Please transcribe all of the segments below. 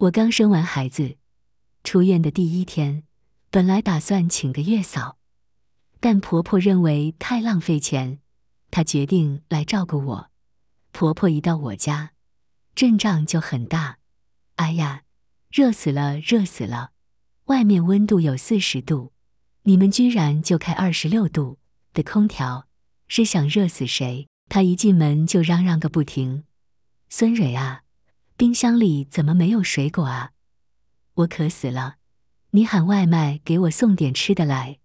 我刚生完孩子，出院的第一天，本来打算请个月嫂，但婆婆认为太浪费钱，她决定来照顾我。婆婆一到我家，阵仗就很大。哎呀，热死了，热死了！外面温度有四十度，你们居然就开二十六度的空调，是想热死谁？她一进门就嚷嚷个不停：“孙蕊啊！”冰箱里怎么没有水果啊？我渴死了！你喊外卖给我送点吃的来。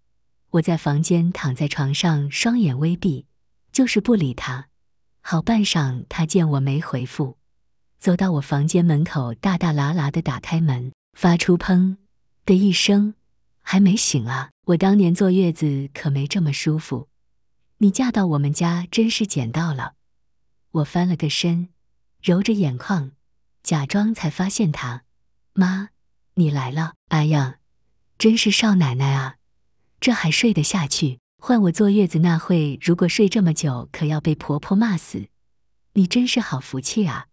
我在房间躺在床上，双眼微闭，就是不理他。好半晌，他见我没回复，走到我房间门口，大大喇喇的打开门，发出“砰”的一声。还没醒啊？我当年坐月子可没这么舒服。你嫁到我们家真是捡到了。我翻了个身，揉着眼眶。假装才发现他，妈，你来了！哎呀，真是少奶奶啊，这还睡得下去？换我坐月子那会，如果睡这么久，可要被婆婆骂死。你真是好福气啊！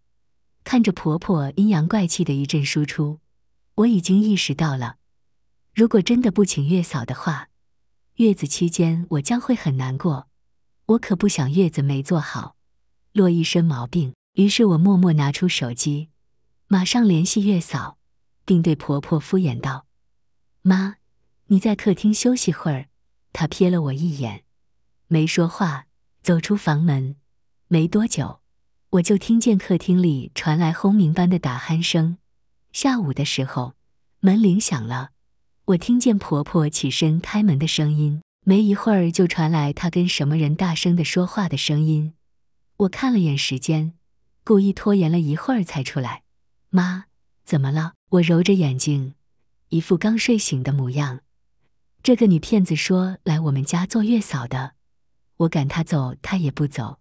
看着婆婆阴阳怪气的一阵输出，我已经意识到了，如果真的不请月嫂的话，月子期间我将会很难过。我可不想月子没做好，落一身毛病。于是我默默拿出手机。马上联系月嫂，并对婆婆敷衍道：“妈，你在客厅休息会儿。”她瞥了我一眼，没说话，走出房门。没多久，我就听见客厅里传来轰鸣般的打鼾声。下午的时候，门铃响了，我听见婆婆起身开门的声音，没一会儿就传来她跟什么人大声的说话的声音。我看了眼时间，故意拖延了一会儿才出来。妈，怎么了？我揉着眼睛，一副刚睡醒的模样。这个女骗子说来我们家做月嫂的，我赶她走，她也不走，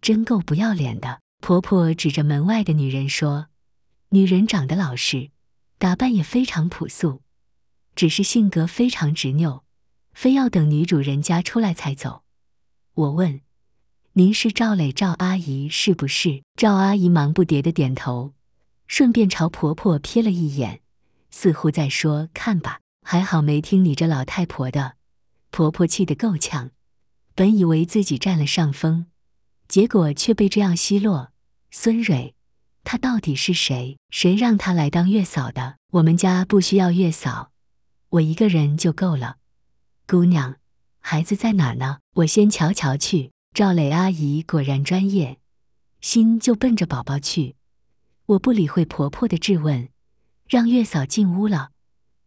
真够不要脸的。婆婆指着门外的女人说：“女人长得老实，打扮也非常朴素，只是性格非常执拗，非要等女主人家出来才走。”我问：“您是赵磊赵阿姨是不是？”赵阿姨忙不迭的点头。顺便朝婆婆瞥了一眼，似乎在说：“看吧，还好没听你这老太婆的。”婆婆气得够呛，本以为自己占了上风，结果却被这样奚落。孙蕊，她到底是谁？谁让她来当月嫂的？我们家不需要月嫂，我一个人就够了。姑娘，孩子在哪儿呢？我先瞧瞧去。赵磊阿姨果然专业，心就奔着宝宝去。我不理会婆婆的质问，让月嫂进屋了。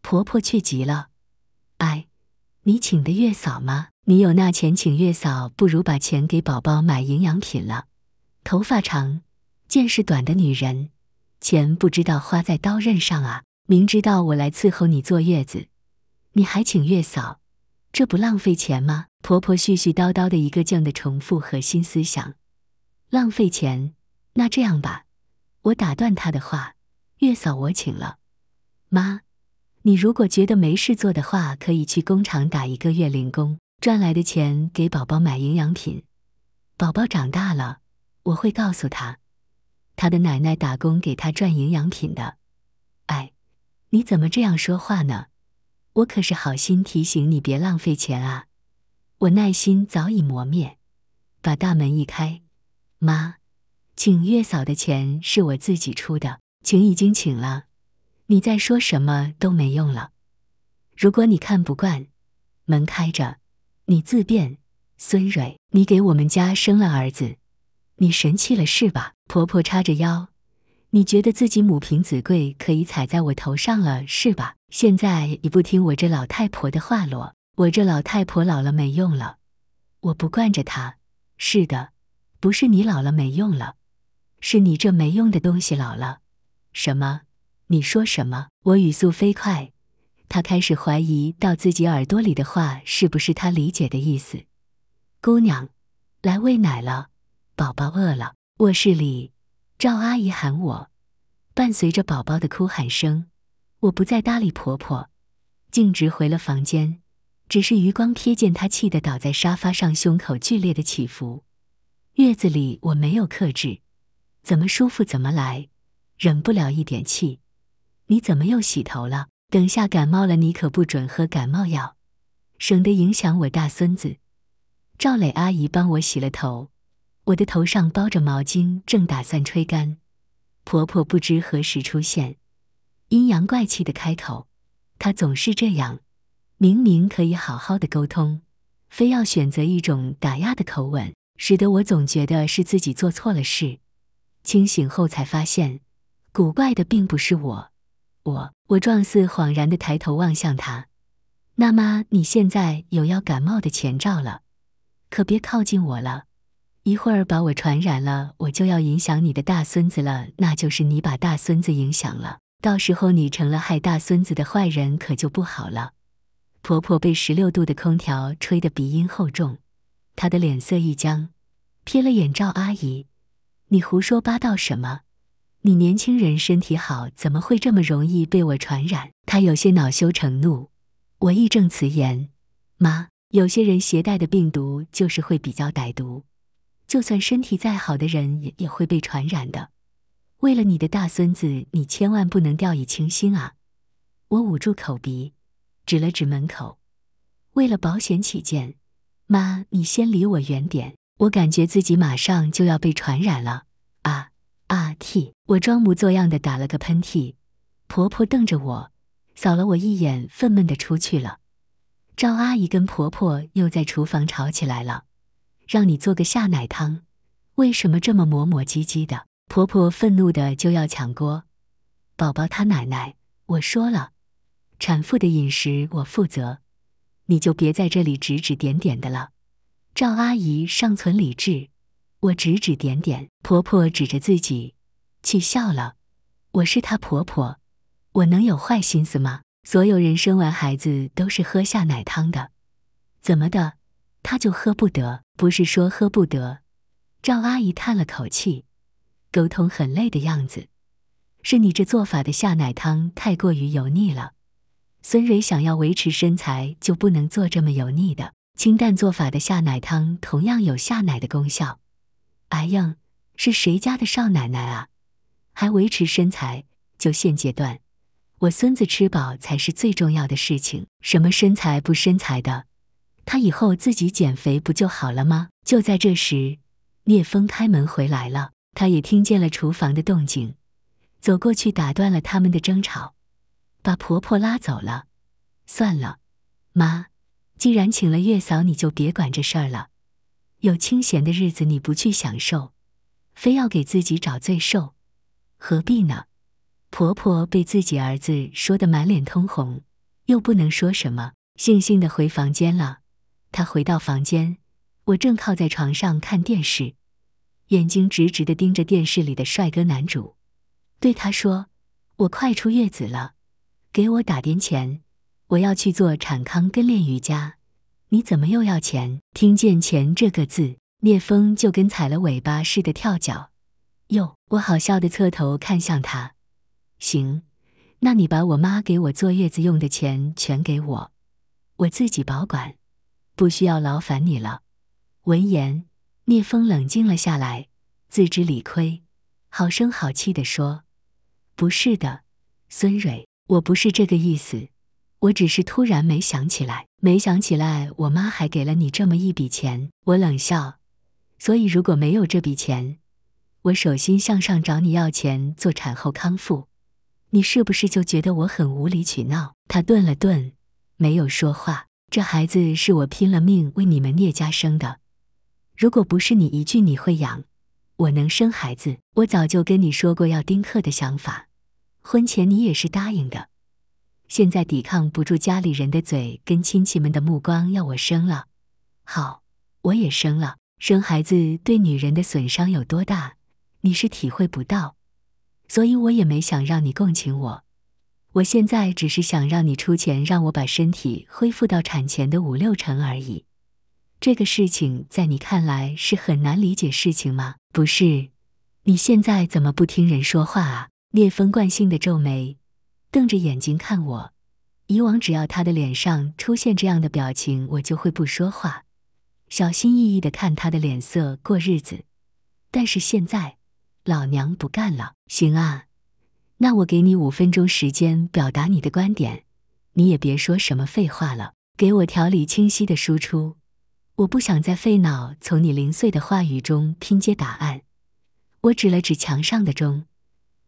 婆婆却急了：“哎，你请的月嫂吗？你有那钱请月嫂，不如把钱给宝宝买营养品了。头发长见识短的女人，钱不知道花在刀刃上啊！明知道我来伺候你坐月子，你还请月嫂，这不浪费钱吗？”婆婆絮絮叨叨的一个劲的重复核心思想：浪费钱。那这样吧。我打断他的话：“月嫂我请了，妈，你如果觉得没事做的话，可以去工厂打一个月零工，赚来的钱给宝宝买营养品。宝宝长大了，我会告诉他，他的奶奶打工给他赚营养品的。哎，你怎么这样说话呢？我可是好心提醒你别浪费钱啊！我耐心早已磨灭，把大门一开，妈。”请月嫂的钱是我自己出的，请已经请了，你再说什么都没用了。如果你看不惯，门开着，你自便。孙蕊，你给我们家生了儿子，你神气了是吧？婆婆叉着腰，你觉得自己母凭子贵，可以踩在我头上了是吧？现在你不听我这老太婆的话，了，我这老太婆老了没用了，我不惯着她。是的，不是你老了没用了。是你这没用的东西老了，什么？你说什么？我语速飞快，他开始怀疑到自己耳朵里的话是不是他理解的意思。姑娘，来喂奶了，宝宝饿了。卧室里，赵阿姨喊我，伴随着宝宝的哭喊声，我不再搭理婆婆，径直回了房间。只是余光瞥见她气得倒在沙发上，胸口剧烈的起伏。月子里我没有克制。怎么舒服怎么来，忍不了一点气。你怎么又洗头了？等下感冒了，你可不准喝感冒药，省得影响我大孙子。赵磊阿姨帮我洗了头，我的头上包着毛巾，正打算吹干。婆婆不知何时出现，阴阳怪气的开口。她总是这样，明明可以好好的沟通，非要选择一种打压的口吻，使得我总觉得是自己做错了事。清醒后才发现，古怪的并不是我，我我状似恍然的抬头望向他，那妈你现在有要感冒的前兆了，可别靠近我了，一会儿把我传染了，我就要影响你的大孙子了，那就是你把大孙子影响了，到时候你成了害大孙子的坏人，可就不好了。婆婆被十六度的空调吹得鼻音厚重，她的脸色一僵，瞥了眼赵阿姨。你胡说八道什么？你年轻人身体好，怎么会这么容易被我传染？他有些恼羞成怒。我义正辞严：“妈，有些人携带的病毒就是会比较歹毒，就算身体再好的人也也会被传染的。为了你的大孙子，你千万不能掉以轻心啊！”我捂住口鼻，指了指门口。为了保险起见，妈，你先离我远点。我感觉自己马上就要被传染了，啊啊嚏！我装模作样的打了个喷嚏，婆婆瞪着我，扫了我一眼，愤懑的出去了。赵阿姨跟婆婆又在厨房吵起来了，让你做个下奶汤，为什么这么磨磨唧唧的？婆婆愤怒的就要抢锅，宝宝他奶奶，我说了，产妇的饮食我负责，你就别在这里指指点点的了。赵阿姨尚存理智，我指指点点，婆婆指着自己，气笑了。我是她婆婆，我能有坏心思吗？所有人生完孩子都是喝下奶汤的，怎么的，她就喝不得？不是说喝不得？赵阿姨叹了口气，沟通很累的样子。是你这做法的下奶汤太过于油腻了。孙蕊想要维持身材，就不能做这么油腻的。清淡做法的下奶汤同样有下奶的功效。哎呀，是谁家的少奶奶啊？还维持身材？就现阶段，我孙子吃饱才是最重要的事情。什么身材不身材的，他以后自己减肥不就好了吗？就在这时，聂风开门回来了，他也听见了厨房的动静，走过去打断了他们的争吵，把婆婆拉走了。算了，妈。既然请了月嫂，你就别管这事儿了。有清闲的日子，你不去享受，非要给自己找罪受，何必呢？婆婆被自己儿子说得满脸通红，又不能说什么，悻悻地回房间了。她回到房间，我正靠在床上看电视，眼睛直直地盯着电视里的帅哥男主，对他说：“我快出月子了，给我打点钱。”我要去做产康跟练瑜伽，你怎么又要钱？听见“钱”这个字，聂风就跟踩了尾巴似的跳脚。哟，我好笑的侧头看向他。行，那你把我妈给我坐月子用的钱全给我，我自己保管，不需要劳烦你了。闻言，聂风冷静了下来，自知理亏，好声好气的说：“不是的，孙蕊，我不是这个意思。”我只是突然没想起来，没想起来我妈还给了你这么一笔钱。我冷笑，所以如果没有这笔钱，我手心向上找你要钱做产后康复，你是不是就觉得我很无理取闹？他顿了顿，没有说话。这孩子是我拼了命为你们聂家生的，如果不是你一句你会养，我能生孩子？我早就跟你说过要丁克的想法，婚前你也是答应的。现在抵抗不住家里人的嘴跟亲戚们的目光，要我生了，好，我也生了。生孩子对女人的损伤有多大，你是体会不到，所以我也没想让你共情我。我现在只是想让你出钱，让我把身体恢复到产前的五六成而已。这个事情在你看来是很难理解事情吗？不是，你现在怎么不听人说话啊？烈风惯性的皱眉。瞪着眼睛看我。以往只要他的脸上出现这样的表情，我就会不说话，小心翼翼的看他的脸色过日子。但是现在，老娘不干了。行啊，那我给你五分钟时间表达你的观点，你也别说什么废话了，给我条理清晰的输出。我不想再费脑从你零碎的话语中拼接答案。我指了指墙上的钟，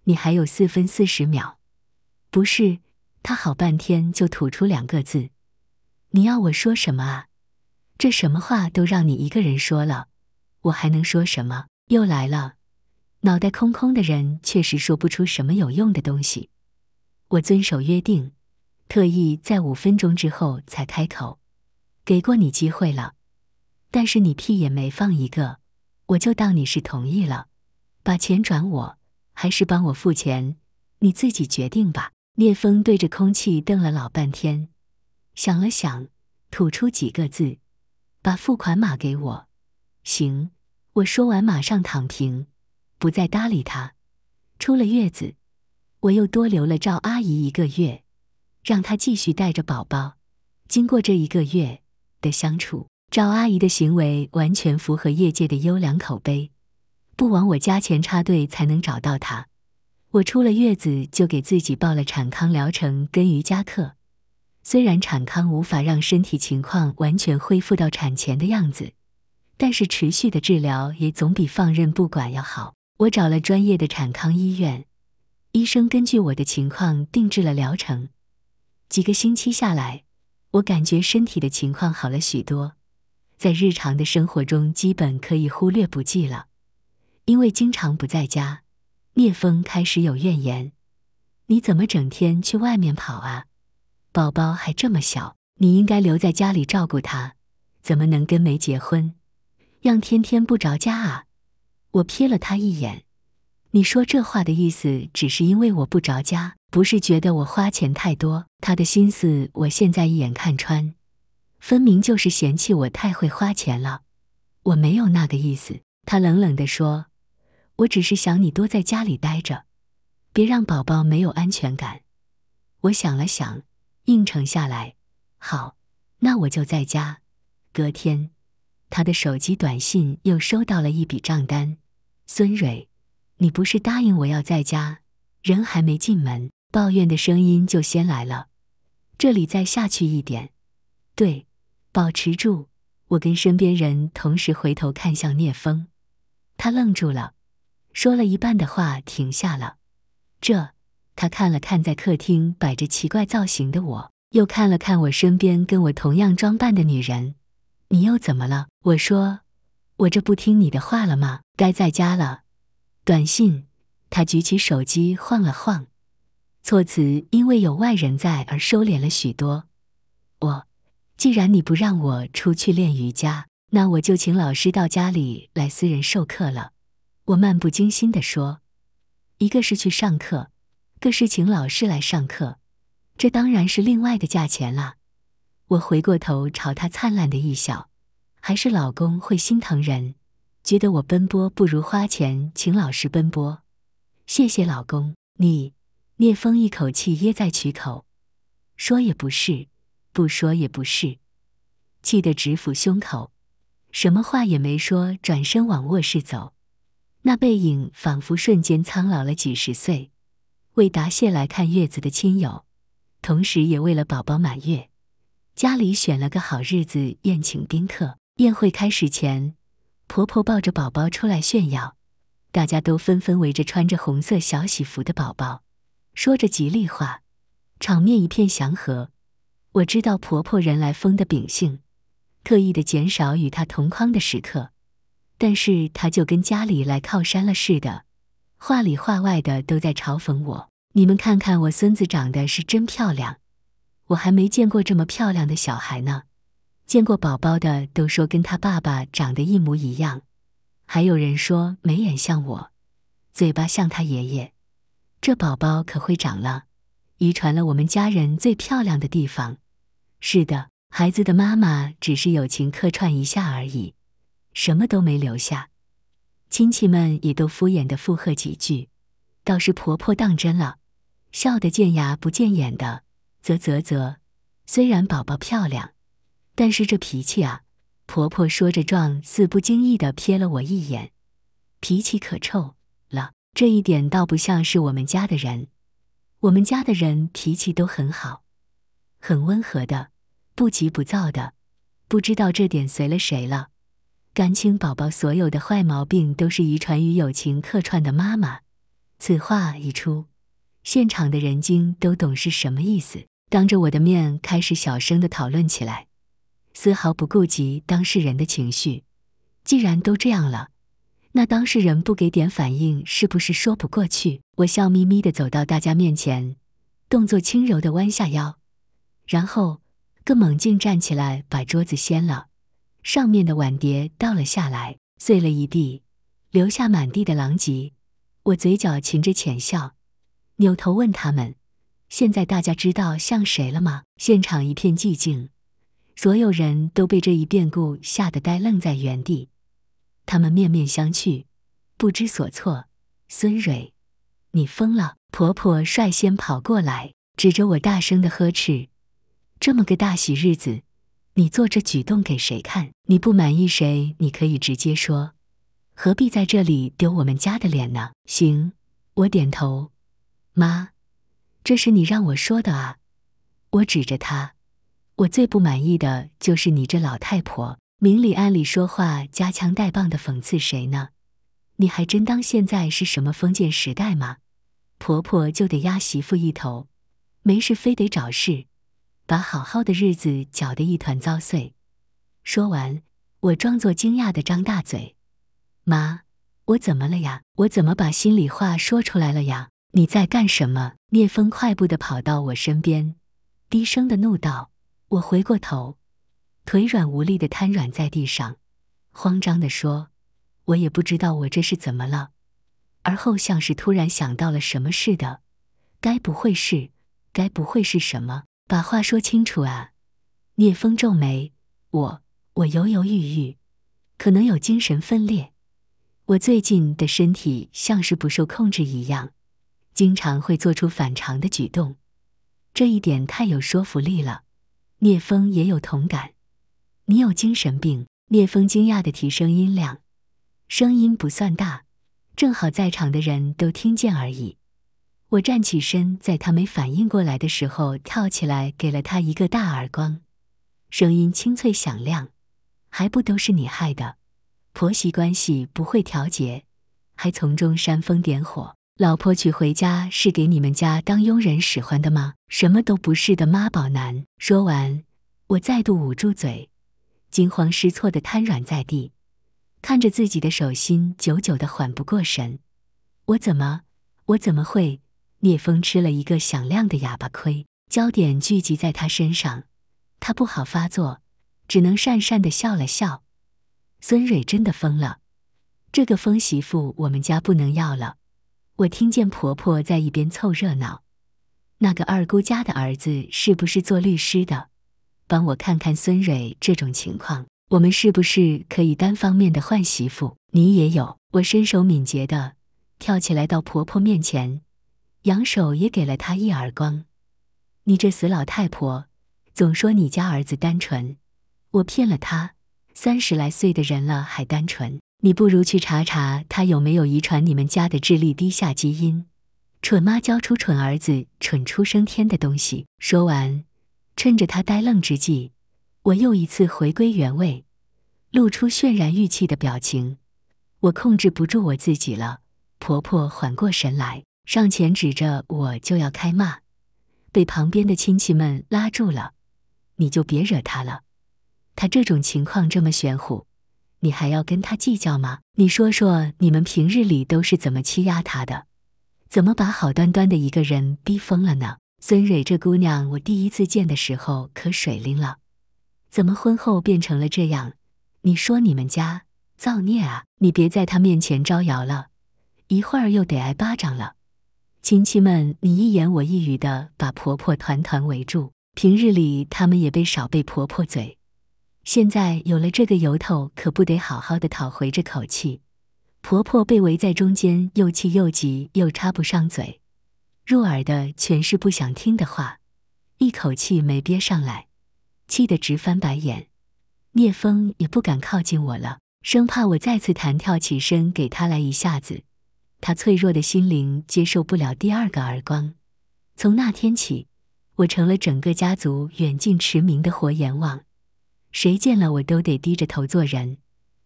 你还有四分四十秒。不是，他好半天就吐出两个字：“你要我说什么啊？”这什么话都让你一个人说了，我还能说什么？又来了，脑袋空空的人确实说不出什么有用的东西。我遵守约定，特意在五分钟之后才开口，给过你机会了，但是你屁也没放一个，我就当你是同意了。把钱转我，还是帮我付钱，你自己决定吧。聂风对着空气瞪了老半天，想了想，吐出几个字：“把付款码给我。”“行。”我说完，马上躺平，不再搭理他。出了月子，我又多留了赵阿姨一个月，让她继续带着宝宝。经过这一个月的相处，赵阿姨的行为完全符合业界的优良口碑，不枉我加钱插队才能找到她。我出了月子就给自己报了产康疗程跟瑜伽课。虽然产康无法让身体情况完全恢复到产前的样子，但是持续的治疗也总比放任不管要好。我找了专业的产康医院，医生根据我的情况定制了疗程。几个星期下来，我感觉身体的情况好了许多，在日常的生活中基本可以忽略不计了。因为经常不在家。聂风开始有怨言：“你怎么整天去外面跑啊？宝宝还这么小，你应该留在家里照顾他，怎么能跟没结婚，让天天不着家啊？”我瞥了他一眼：“你说这话的意思，只是因为我不着家，不是觉得我花钱太多。他的心思我现在一眼看穿，分明就是嫌弃我太会花钱了。我没有那个意思。”他冷冷地说。我只是想你多在家里待着，别让宝宝没有安全感。我想了想，应承下来。好，那我就在家。隔天，他的手机短信又收到了一笔账单。孙蕊，你不是答应我要在家？人还没进门，抱怨的声音就先来了。这里再下去一点。对，保持住。我跟身边人同时回头看向聂风，他愣住了。说了一半的话停下了，这，他看了看在客厅摆着奇怪造型的我，又看了看我身边跟我同样装扮的女人，你又怎么了？我说，我这不听你的话了吗？该在家了。短信，他举起手机晃了晃，措辞因为有外人在而收敛了许多。我，既然你不让我出去练瑜伽，那我就请老师到家里来私人授课了。我漫不经心的说：“一个是去上课，个是请老师来上课，这当然是另外的价钱啦。”我回过头朝他灿烂的一笑，还是老公会心疼人，觉得我奔波不如花钱请老师奔波。谢谢老公，你聂风一口气噎在曲口，说也不是，不说也不是，气得直抚胸口，什么话也没说，转身往卧室走。那背影仿佛瞬间苍老了几十岁，为答谢来看月子的亲友，同时也为了宝宝满月，家里选了个好日子宴请宾客。宴会开始前，婆婆抱着宝宝出来炫耀，大家都纷纷围着穿着红色小喜服的宝宝，说着吉利话，场面一片祥和。我知道婆婆人来疯的秉性，特意的减少与她同框的时刻。但是他就跟家里来靠山了似的，话里话外的都在嘲讽我。你们看看我孙子长得是真漂亮，我还没见过这么漂亮的小孩呢。见过宝宝的都说跟他爸爸长得一模一样，还有人说眉眼像我，嘴巴像他爷爷。这宝宝可会长了，遗传了我们家人最漂亮的地方。是的，孩子的妈妈只是友情客串一下而已。什么都没留下，亲戚们也都敷衍的附和几句，倒是婆婆当真了，笑得见牙不见眼的，啧啧啧。虽然宝宝漂亮，但是这脾气啊，婆婆说着，状似不经意的瞥了我一眼，脾气可臭了。这一点倒不像是我们家的人，我们家的人脾气都很好，很温和的，不急不躁的，不知道这点随了谁了。感情宝宝所有的坏毛病都是遗传于友情客串的妈妈。此话一出，现场的人精都懂是什么意思。当着我的面开始小声的讨论起来，丝毫不顾及当事人的情绪。既然都这样了，那当事人不给点反应是不是说不过去？我笑眯眯的走到大家面前，动作轻柔的弯下腰，然后更猛劲站起来，把桌子掀了。上面的碗碟倒了下来，碎了一地，留下满地的狼藉。我嘴角噙着浅笑，扭头问他们：“现在大家知道像谁了吗？”现场一片寂静，所有人都被这一变故吓得呆愣在原地。他们面面相觑，不知所措。孙蕊，你疯了！婆婆率先跑过来，指着我大声的呵斥：“这么个大喜日子！”你做这举动给谁看？你不满意谁？你可以直接说，何必在这里丢我们家的脸呢？行，我点头。妈，这是你让我说的啊。我指着他，我最不满意的就是你这老太婆，明里暗里说话夹枪带棒的讽刺谁呢？你还真当现在是什么封建时代吗？婆婆就得压媳妇一头，没事非得找事。把好好的日子搅得一团糟碎。说完，我装作惊讶的张大嘴：“妈，我怎么了呀？我怎么把心里话说出来了呀？”你在干什么？聂风快步的跑到我身边，低声的怒道。我回过头，腿软无力的瘫软在地上，慌张的说：“我也不知道我这是怎么了。”而后像是突然想到了什么似的，该不会是……该不会是什么？把话说清楚啊！聂风皱眉，我我犹犹豫豫，可能有精神分裂。我最近的身体像是不受控制一样，经常会做出反常的举动。这一点太有说服力了。聂风也有同感。你有精神病？聂风惊讶的提升音量，声音不算大，正好在场的人都听见而已。我站起身，在他没反应过来的时候跳起来，给了他一个大耳光，声音清脆响亮。还不都是你害的！婆媳关系不会调节，还从中煽风点火。老婆娶回家是给你们家当佣人使唤的吗？什么都不是的妈宝男！说完，我再度捂住嘴，惊慌失措地瘫软在地，看着自己的手心，久久地缓不过神。我怎么？我怎么会？聂风吃了一个响亮的哑巴亏，焦点聚集在他身上，他不好发作，只能讪讪地笑了笑。孙蕊真的疯了，这个疯媳妇我们家不能要了。我听见婆婆在一边凑热闹，那个二姑家的儿子是不是做律师的？帮我看看孙蕊这种情况，我们是不是可以单方面的换媳妇？你也有我身手敏捷的，跳起来到婆婆面前。扬手也给了他一耳光！你这死老太婆，总说你家儿子单纯，我骗了他，三十来岁的人了还单纯？你不如去查查他有没有遗传你们家的智力低下基因！蠢妈教出蠢儿子，蠢出升天的东西！说完，趁着他呆愣之际，我又一次回归原位，露出渲然欲泣的表情。我控制不住我自己了。婆婆缓过神来。上前指着我就要开骂，被旁边的亲戚们拉住了。你就别惹他了，他这种情况这么玄乎，你还要跟他计较吗？你说说，你们平日里都是怎么欺压他的？怎么把好端端的一个人逼疯了呢？孙蕊这姑娘，我第一次见的时候可水灵了，怎么婚后变成了这样？你说你们家造孽啊！你别在他面前招摇了，一会儿又得挨巴掌了。亲戚们你一言我一语的把婆婆团团围住，平日里他们也被少被婆婆嘴，现在有了这个由头，可不得好好的讨回这口气。婆婆被围在中间，又气又急，又插不上嘴，入耳的全是不想听的话，一口气没憋上来，气得直翻白眼。聂风也不敢靠近我了，生怕我再次弹跳起身给他来一下子。他脆弱的心灵接受不了第二个耳光。从那天起，我成了整个家族远近驰名的活阎王，谁见了我都得低着头做人。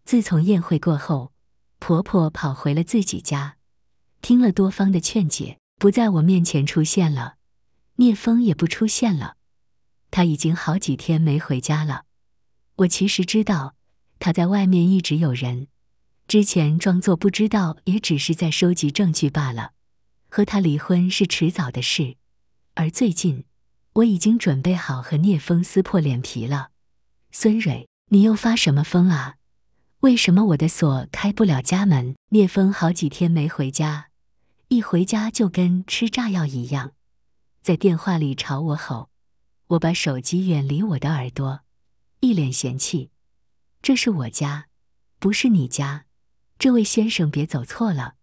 自从宴会过后，婆婆跑回了自己家，听了多方的劝解，不在我面前出现了。聂风也不出现了，他已经好几天没回家了。我其实知道，他在外面一直有人。之前装作不知道，也只是在收集证据罢了。和他离婚是迟早的事，而最近我已经准备好和聂风撕破脸皮了。孙蕊，你又发什么疯啊？为什么我的锁开不了家门？聂风好几天没回家，一回家就跟吃炸药一样，在电话里朝我吼。我把手机远离我的耳朵，一脸嫌弃：“这是我家，不是你家。”这位先生，别走错了。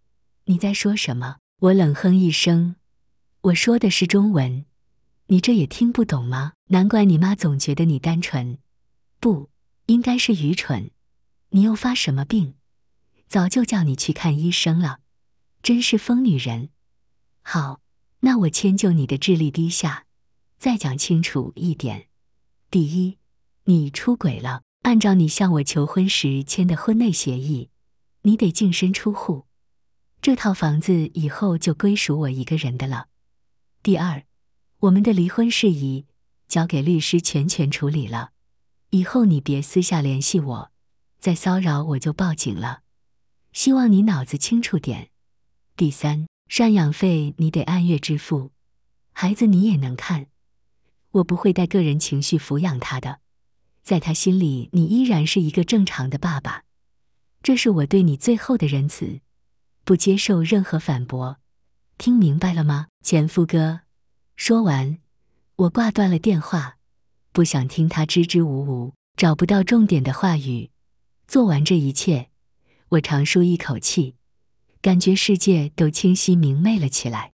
你在说什么？我冷哼一声：“我说的是中文，你这也听不懂吗？难怪你妈总觉得你单纯，不应该是愚蠢。你又发什么病？早就叫你去看医生了，真是疯女人。好，那我迁就你的智力低下，再讲清楚一点。第一，你出轨了。按照你向我求婚时签的婚内协议。”你得净身出户，这套房子以后就归属我一个人的了。第二，我们的离婚事宜交给律师全权处理了，以后你别私下联系我，再骚扰我就报警了。希望你脑子清楚点。第三，赡养费你得按月支付，孩子你也能看，我不会带个人情绪抚养他的，在他心里你依然是一个正常的爸爸。这是我对你最后的仁慈，不接受任何反驳，听明白了吗，前夫哥？说完，我挂断了电话，不想听他支支吾吾、找不到重点的话语。做完这一切，我长舒一口气，感觉世界都清晰明媚了起来。